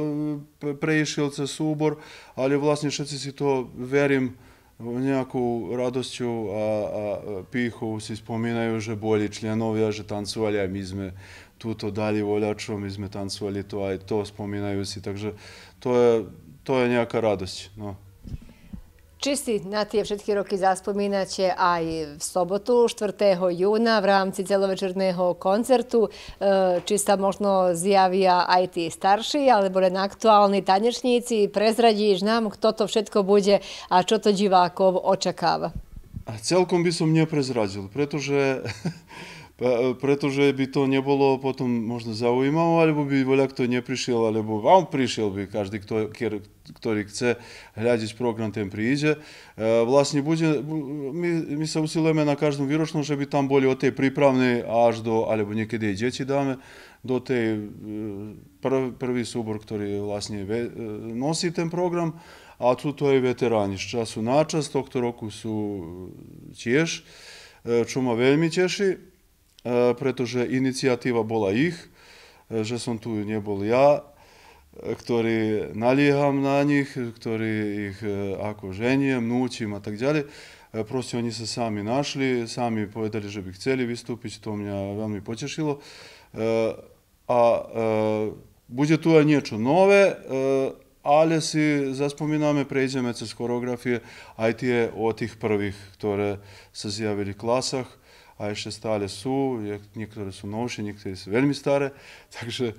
prešiel cez súbor, ale vlastne všetci si to, verím, nejakou radosťou a, a pýchou si spomínajú, že boli členovia, že tancovali a my sme túto dali voľačo, my sme tancovali to aj to, spomínajú si, takže to je, to je nejaká radosť. No. Či si na tie všetky roky zaspomínate aj v sobotu 4. júna v rámci celovečerného koncertu? E, či sa možno zjavia aj tí starší alebo len aktuálni tanečníci? Prezradíš nám, kto to všetko bude a čo to divákov očakáva? Celkom by som neprezradil, pretože E, pretože by to nebolo potom možno zaujímavé, alebo by voľa kto neprišiel, alebo vám prišiel by každý, kto, ktorý chce hľadiť program, ten príde. E, vlastne bude, my, my sa usilujeme na každom výročnom, že by tam boli od tej prípravnej až do, alebo niekedy aj deti dáme, do tej e, prv, prvý súbor, ktorý vlastne nosí ten program. A tu to je veteráni z času na čas, tohto roku sú tiež, čo ma veľmi teší. E, pretože iniciatíva bola ich, e, že som tu nebol ja, e, ktorý nalieham na nich, ktorý ich ako ženiem, núčim a tak ďalej. Proste oni sa sami našli, sami povedali, že by chceli vystúpiť, to mňa veľmi potešilo. A bude tu aj niečo nové, ale si zaspomíname, prejdeme cez choreografie aj tie od tých prvých, ktoré sa zjavili v klasách a jeszcze stale są, niektóre są nowsze, niektóre są bardzo stare, także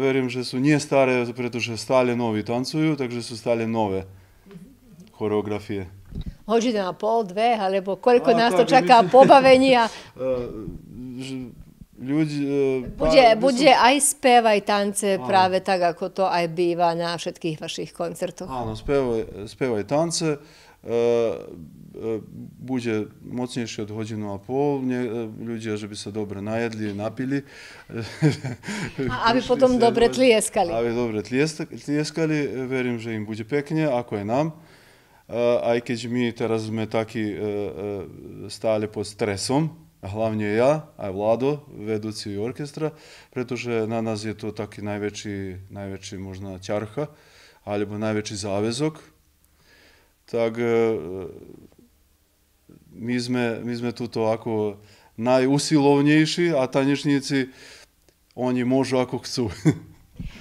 wierzę, e, że są nie stare, preto, że stale nowi tancują, także są stale choreografie. Hodina a pol, dve, alebo koľko a, nás to čaká myslím, pobavenia? E, ľudí... E, bude, pa, bude aj spev, aj tance áno. práve tak, ako to aj býva na všetkých vašich koncertoch. Áno, spev, spev aj tance. Ehm, e, bude mocnejšie od hodinu a pol, ne, e, ľudia, že by sa dobre najedli, napili. A aby potom dobre tlieskali. Aby dobre tlieskali, verím, že im bude pekne, ako aj nám. E, aj keď my teraz sme takí stále pod stresom, hlavne ja, aj Vlado, vedúci orkestra, pretože na nás je to taký najväčší, najväčší možno ťarcha, alebo najväčší záväzok, tak e, my sme, my sme tuto ako najusilovnejší a tanečníci, oni môžu ako chcú.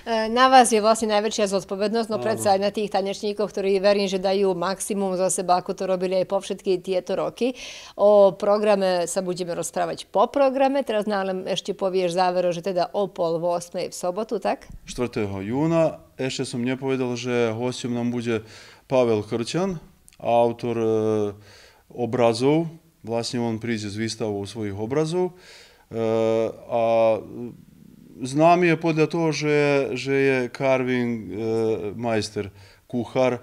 E, na vás je vlastne najväčšia zodpovednosť, no Áno. predsa aj na tých tanečníkov, ktorí verím, že dajú maximum za seba, ako to robili aj po všetky tieto roky. O programe sa budeme rozprávať po programe, teraz nám ešte povieš závero, že teda o pol v 8 v sobotu, tak? 4. júna, ešte som nepovedal, že hostom nám bude uh, Павел Харчан, автор э, образов, власне он прийде з виставу своїх образів. Э, а з нами є подля того, що, що є карвінг э, майстер, кухар,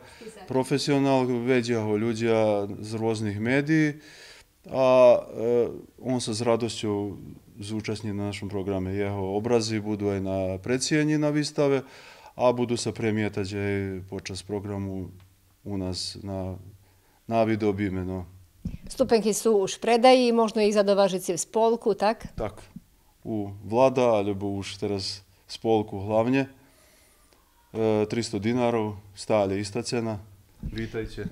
професіонал, ведь його люди з різних медій, а э, он се з радістю zúčastní na našom programe. Jeho obrazy budú aj na predsieni na výstave a budú sa premietať aj počas programu u nas na, navi dobijeme. No. Stupenke su už predaji, možno ih zadovažiti v spolku, tak? Tak, u vlada, alebo už teraz spolku hlavne. E, 300 dinarov, stále istá cena. Vítajte.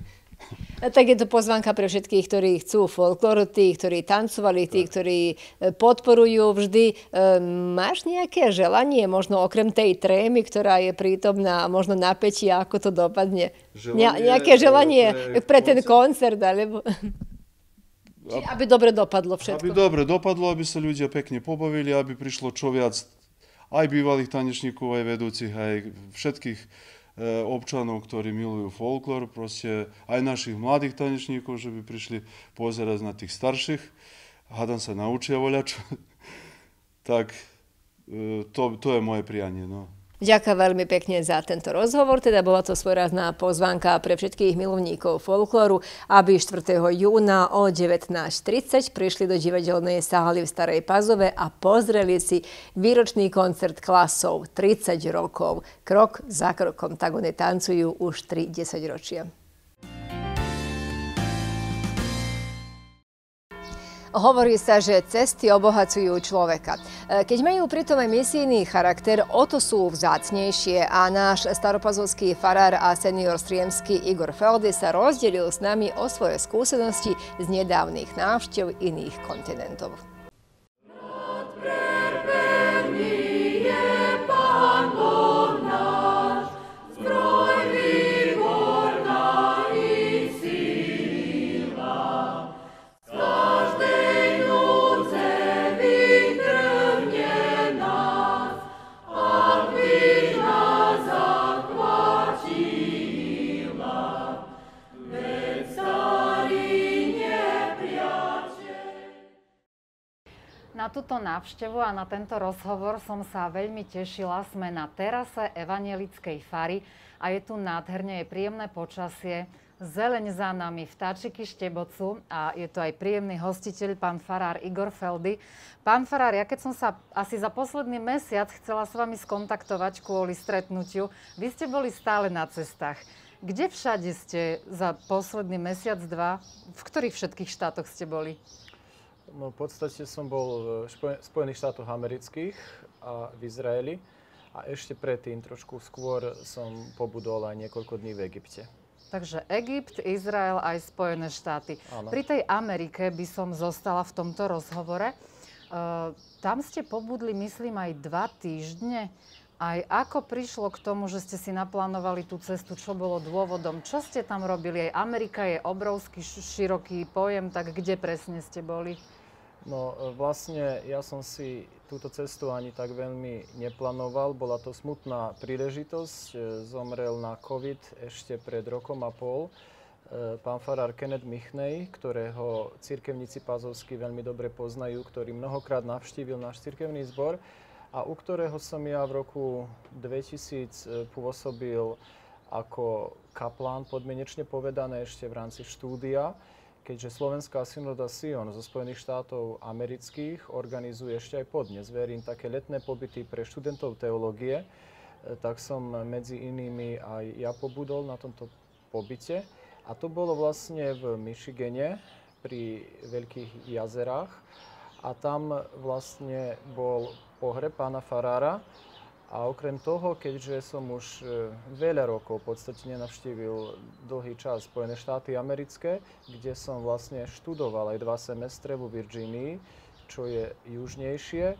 Tak je to pozvanka pre všetkých, ktorí chcú folklór, tí, ktorí tancovali, tí, ktorí e, podporujú vždy. E, máš nejaké želanie, možno okrem tej trémy, ktorá je prítomná, možno napätie, ako to dopadne? Želanie, nejaké želanie pre, pre ten koncert, alebo... Či, aby dobre dopadlo všetko. Aby dobre dopadlo, aby sa ľudia pekne pobavili, aby prišlo čo viac aj bývalých tanečníkov, aj vedúcich, aj všetkých E, občanov, ktorí milujú folklór, proste aj našich mladých tanečníkov, že by prišli pozerať na tých starších. Hádam sa naučia voľačo. tak e, to, to je moje prianie. No. Ďakujem veľmi pekne za tento rozhovor, teda bola to svojrazná pozvanka pre všetkých milovníkov folklóru, aby 4. júna o 19.30 prišli do divadelnej sály v Starej Pazove a pozreli si výročný koncert klasov 30 rokov, krok za krokom, tak oni tancujú už 3 10 ročia. Hovorí sa, že cesty obohacujú človeka. E, keď majú pritom aj misijný charakter, o to sú vzácnejšie a náš staropazovský farár a senior striemský Igor Feldy sa rozdelil s nami o svoje skúsenosti z nedávnych návštev iných kontinentov. Not túto návštevu a na tento rozhovor som sa veľmi tešila. Sme na terase Evangelickej fary a je tu nádherne, je príjemné počasie. Zeleň za nami, vtáčiky štebocu a je tu aj príjemný hostiteľ, pán Farár Igor Feldy. Pán Farár, ja keď som sa asi za posledný mesiac chcela s vami skontaktovať kvôli stretnutiu, vy ste boli stále na cestách. Kde všade ste za posledný mesiac, dva? V ktorých všetkých štátoch ste boli? No v podstate som bol v Spojených štátoch amerických a v Izraeli a ešte predtým trošku skôr som pobudol aj niekoľko dní v Egypte. Takže Egypt, Izrael aj Spojené štáty. Ano. Pri tej Amerike by som zostala v tomto rozhovore. E, tam ste pobudli, myslím, aj dva týždne. Aj ako prišlo k tomu, že ste si naplánovali tú cestu, čo bolo dôvodom, čo ste tam robili? Aj Amerika je obrovský, široký pojem, tak kde presne ste boli? No e, vlastne ja som si túto cestu ani tak veľmi neplánoval. Bola to smutná príležitosť. E, zomrel na COVID ešte pred rokom a pol e, pán farár Kenneth Michnej, ktorého církevníci pazovsky veľmi dobre poznajú, ktorý mnohokrát navštívil náš cirkevný zbor a u ktorého som ja v roku 2000 pôsobil ako kaplán, podmienečne povedané ešte v rámci štúdia keďže Slovenská synoda Sion zo Spojených štátov amerických organizuje ešte aj podnes, verím, také letné pobyty pre študentov teológie, e, tak som medzi inými aj ja pobudol na tomto pobyte. A to bolo vlastne v Michigene, pri Veľkých jazerách. A tam vlastne bol pohreb pána Farára, a okrem toho, keďže som už e, veľa rokov v podstate nenavštívil dlhý čas Spojené štáty americké, kde som vlastne študoval aj dva semestre vo Virginii, čo je južnejšie,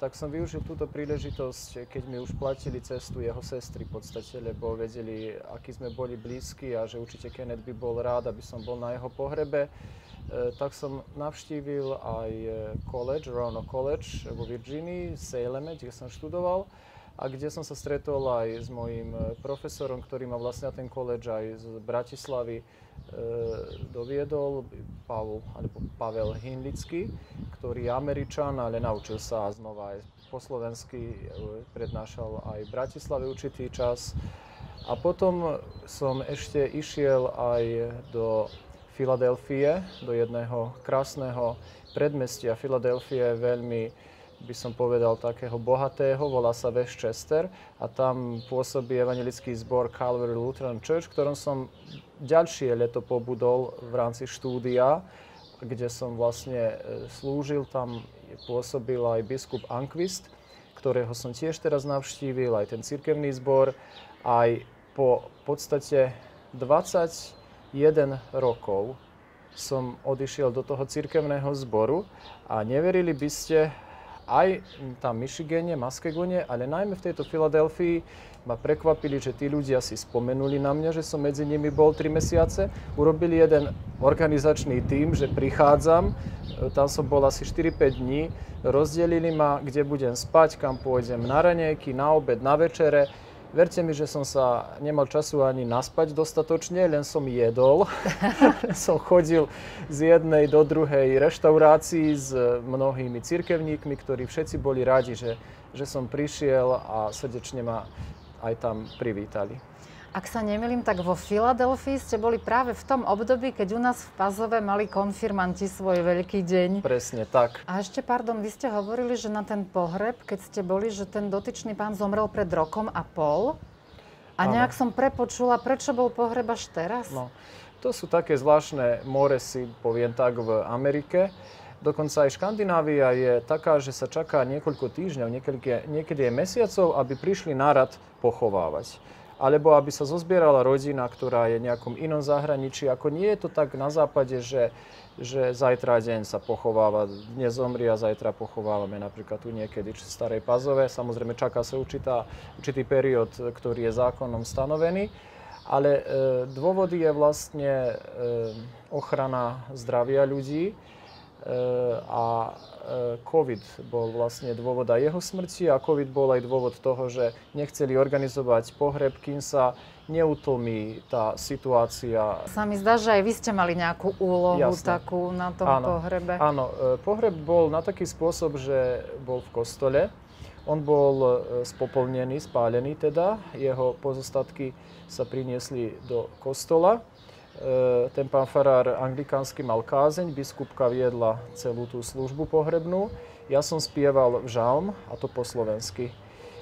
tak som využil túto príležitosť, keď mi už platili cestu jeho sestry v podstate, lebo vedeli, akí sme boli blízki a že určite Kenneth by bol rád, aby som bol na jeho pohrebe. E, tak som navštívil aj e, college, Rono College vo Virginii, Salem, kde som študoval a kde som sa stretol aj s mojim e, profesorom, ktorý ma vlastne na ten koledž aj z Bratislavy e, doviedol, Pavel, alebo Pavel Hinlický, ktorý je Američan, ale naučil sa znova aj po slovensky, e, prednášal aj v Bratislave určitý čas. A potom som ešte išiel aj do Filadelfie, do jedného krásneho predmestia Filadelfie, veľmi by som povedal, takého bohatého, volá sa Westchester a tam pôsobí evangelický zbor Calvary Lutheran Church, ktorom som ďalšie leto pobudol v rámci štúdia, kde som vlastne e, slúžil, tam pôsobil aj biskup Anquist, ktorého som tiež teraz navštívil, aj ten cirkevný zbor, aj po podstate 21 rokov som odišiel do toho cirkevného zboru a neverili by ste, aj tam Michigane, Muskegone, ale najmä v tejto Filadelfii ma prekvapili, že tí ľudia si spomenuli na mňa, že som medzi nimi bol 3 mesiace. Urobili jeden organizačný tím, že prichádzam, tam som bol asi 4-5 dní, rozdelili ma, kde budem spať, kam pôjdem na ranejky, na obed, na večere Verte mi, že som sa nemal času ani naspať dostatočne, len som jedol. som chodil z jednej do druhej reštaurácii s mnohými cirkevníkmi, ktorí všetci boli radi, že, že som prišiel a srdečne ma aj tam privítali. Ak sa nemýlim, tak vo Filadelfii ste boli práve v tom období, keď u nás v Pazove mali konfirmanti svoj veľký deň. Presne tak. A ešte, pardon, vy ste hovorili, že na ten pohreb, keď ste boli, že ten dotyčný pán zomrel pred rokom a pol. A ano. nejak som prepočula, prečo bol pohreb až teraz? No, to sú také zvláštne si poviem tak, v Amerike. Dokonca aj Škandinávia je taká, že sa čaká niekoľko týždňov, niekedy, niekedy je mesiacov, aby prišli nárad pochovávať alebo aby sa zozbierala rodina, ktorá je nejakom inom zahraničí. Ako nie je to tak na západe, že, že zajtra deň sa pochováva, dnes zomri a zajtra pochovávame napríklad tu niekedy či v Starej Pazove. Samozrejme čaká sa určitá, určitý period, ktorý je zákonom stanovený. Ale e, dôvody je vlastne e, ochrana zdravia ľudí, a e, COVID bol vlastne dôvod aj jeho smrti a COVID bol aj dôvod toho, že nechceli organizovať pohreb, kým sa neutlmí tá situácia. Sa mi zdá, že aj vy ste mali nejakú úlohu Jasne. takú na tom áno, pohrebe. Áno, e, pohreb bol na taký spôsob, že bol v kostole. On bol e, spopolnený, spálený teda. Jeho pozostatky sa priniesli do kostola. E, ten pán farár anglikánsky mal kázeň, biskupka viedla celú tú službu pohrebnú. Ja som spieval v žalm, a to po slovensky.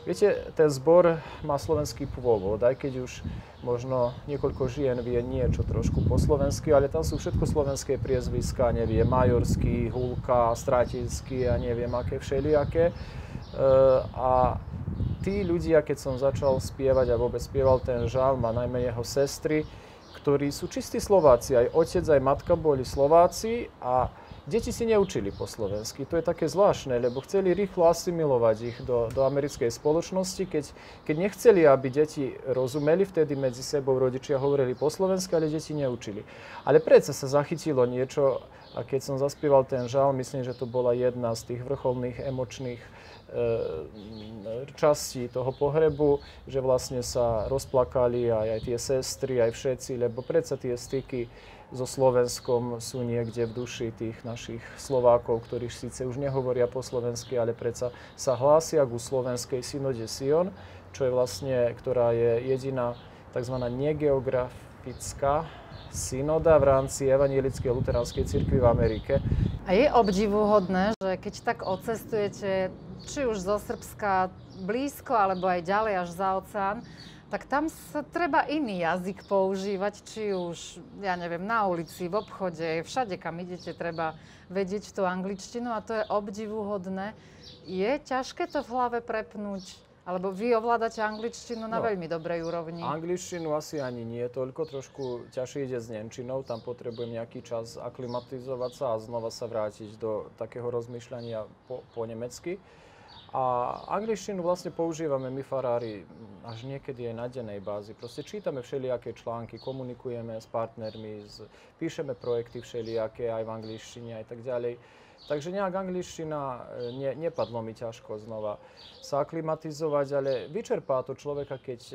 Viete, ten zbor má slovenský pôvod, aj keď už možno niekoľko žien vie niečo trošku po slovensky, ale tam sú všetko slovenské priezviská, neviem, Majorský, Hulka, Stratinský a neviem aké všelijaké. E, a tí ľudia, keď som začal spievať a vôbec spieval ten žalm a najmä jeho sestry, ktorí sú čistí Slováci. Aj otec, aj matka boli Slováci a deti si neučili po slovensky. To je také zvláštne, lebo chceli rýchlo asimilovať ich do, do americkej spoločnosti. Keď, keď nechceli, aby deti rozumeli, vtedy medzi sebou rodičia hovorili po slovensky, ale deti neučili. Ale predsa sa zachytilo niečo a keď som zaspieval ten žal, myslím, že to bola jedna z tých vrcholných emočných E, časti toho pohrebu, že vlastne sa rozplakali aj, aj tie sestry, aj všetci, lebo predsa tie styky so Slovenskom sú niekde v duši tých našich Slovákov, ktorí síce už nehovoria po slovensky, ale predsa sa hlásia ku slovenskej synode Sion, čo je vlastne, ktorá je jediná tzv. negeografická synoda v rámci Evangelickej luteránskej cirkvi v Amerike. A je obdivuhodné, že keď tak odcestujete, či už zo Srbska blízko, alebo aj ďalej až za oceán, tak tam sa treba iný jazyk používať, či už, ja neviem, na ulici, v obchode, všade, kam idete, treba vedieť tú angličtinu a to je obdivuhodné. Je ťažké to v hlave prepnúť alebo vy ovládate angličtinu na no, veľmi dobrej úrovni. Angličtinu asi ani nie toľko, trošku ťažšie ide s Nemčinou, tam potrebujem nejaký čas aklimatizovať sa a znova sa vrátiť do takého rozmýšľania po, po nemecky. A angličtinu vlastne používame my farári až niekedy aj na dennej bázi. Proste čítame všelijaké články, komunikujeme s partnermi, z, píšeme projekty všelijaké aj v angličtine aj tak ďalej. Takže nejak angličtina e, ne, nepadlo mi ťažko znova sa aklimatizovať, ale vyčerpá to človeka, keď e,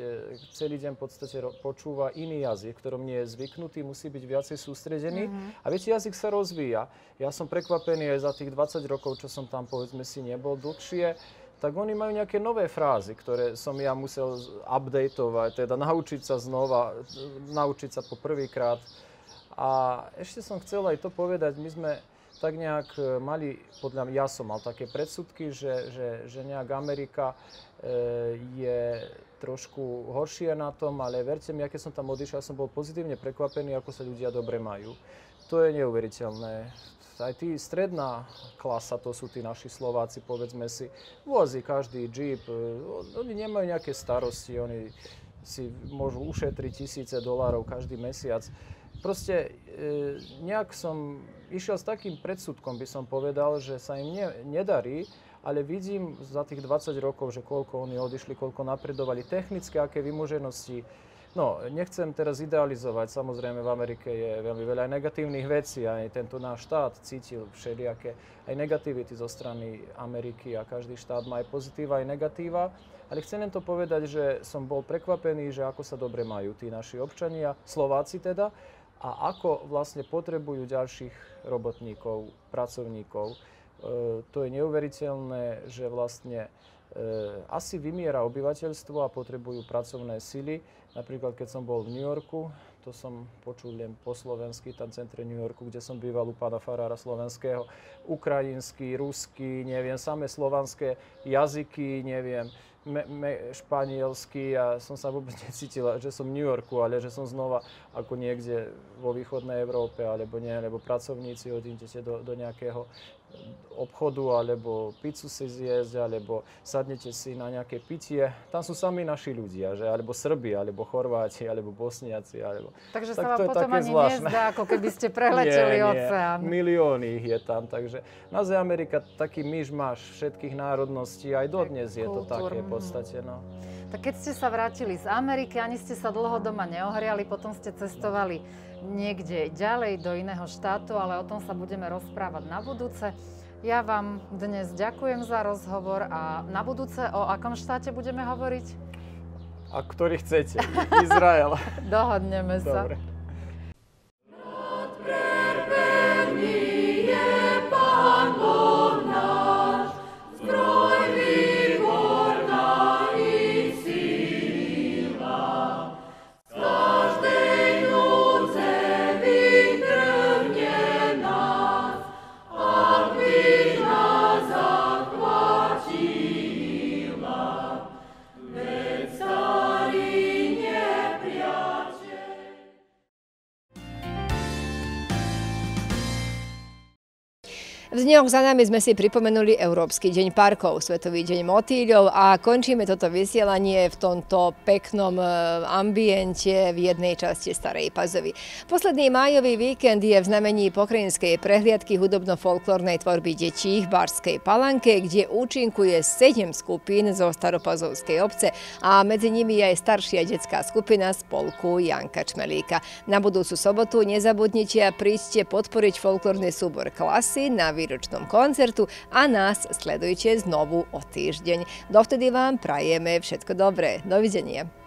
celý deň v podstate počúva iný jazyk, ktorom nie je zvyknutý, musí byť viacej sústredený. Mm-hmm. A viete, jazyk sa rozvíja. Ja som prekvapený aj za tých 20 rokov, čo som tam povedzme si nebol dlhšie, tak oni majú nejaké nové frázy, ktoré som ja musel updateovať, teda naučiť sa znova, e, naučiť sa po prvýkrát. A ešte som chcel aj to povedať, my sme tak nejak e, mali, podľa mňa, ja som mal také predsudky, že, že, že nejak Amerika e, je trošku horšie na tom, ale verte mi, aké som tam odišiel, som bol pozitívne prekvapený, ako sa ľudia dobre majú. To je neuveriteľné. Aj tí stredná klasa, to sú tí naši Slováci, povedzme si, vozí každý jeep, e, oni nemajú nejaké starosti, oni si môžu ušetriť tisíce dolárov každý mesiac proste e, nejak som išiel s takým predsudkom, by som povedal, že sa im ne, nedarí, ale vidím za tých 20 rokov, že koľko oni odišli, koľko napredovali technické, aké vymoženosti. No, nechcem teraz idealizovať, samozrejme v Amerike je veľmi veľa aj negatívnych vecí, aj tento náš štát cítil všelijaké aj negativity zo strany Ameriky a každý štát má aj pozitíva, aj negatíva. Ale chcem len to povedať, že som bol prekvapený, že ako sa dobre majú tí naši občania, Slováci teda, a ako vlastne potrebujú ďalších robotníkov, pracovníkov. E, to je neuveriteľné, že vlastne e, asi vymiera obyvateľstvo a potrebujú pracovné sily. Napríklad, keď som bol v New Yorku, to som počul len po slovensky, tam centre New Yorku, kde som býval u pána Farára slovenského, ukrajinský, ruský, neviem, samé slovanské jazyky, neviem, me, me, španielsky a som sa vôbec necítil, že som v New Yorku, ale že som znova ako niekde vo východnej Európe, alebo nie, lebo pracovníci sa do, do nejakého obchodu, alebo pizzu si zjesť, alebo sadnete si na nejaké pitie. Tam sú sami naši ľudia, že? alebo Srbi, alebo Chorváti, alebo Bosniaci. Alebo... Takže tak sa vám to potom ani zvláštne. nezdá, ako keby ste preleteli oceán. Milióny ich je tam, takže naozaj Amerika taký máš všetkých národností, aj dodnes je to také v podstate. No. Tak keď ste sa vrátili z Ameriky, ani ste sa dlho doma neohriali, potom ste cestovali niekde ďalej do iného štátu, ale o tom sa budeme rozprávať na budúce. Ja vám dnes ďakujem za rozhovor a na budúce o akom štáte budeme hovoriť? A ktorý chcete. Izrael. Dohodneme sa. Dobre. dňoch za nami sme si pripomenuli Európsky deň parkov, Svetový deň motýľov a končíme toto vysielanie v tomto peknom e, ambiente v jednej časti Starej Pazovy. Posledný májový víkend je v znamení pokrajinskej prehliadky hudobno-folklórnej tvorby detí v Barskej Palanke, kde účinkuje 7 skupín zo Staropazovskej obce a medzi nimi je aj staršia detská skupina spolku Janka Čmelíka. Na budúcu sobotu nezabudnite a príďte podporiť folklórny súbor klasy na výročný završnom koncertu, a nas sledujući je znovu otiždjenj. Doftedi vam prajeme všetko dobre. Doviđenje.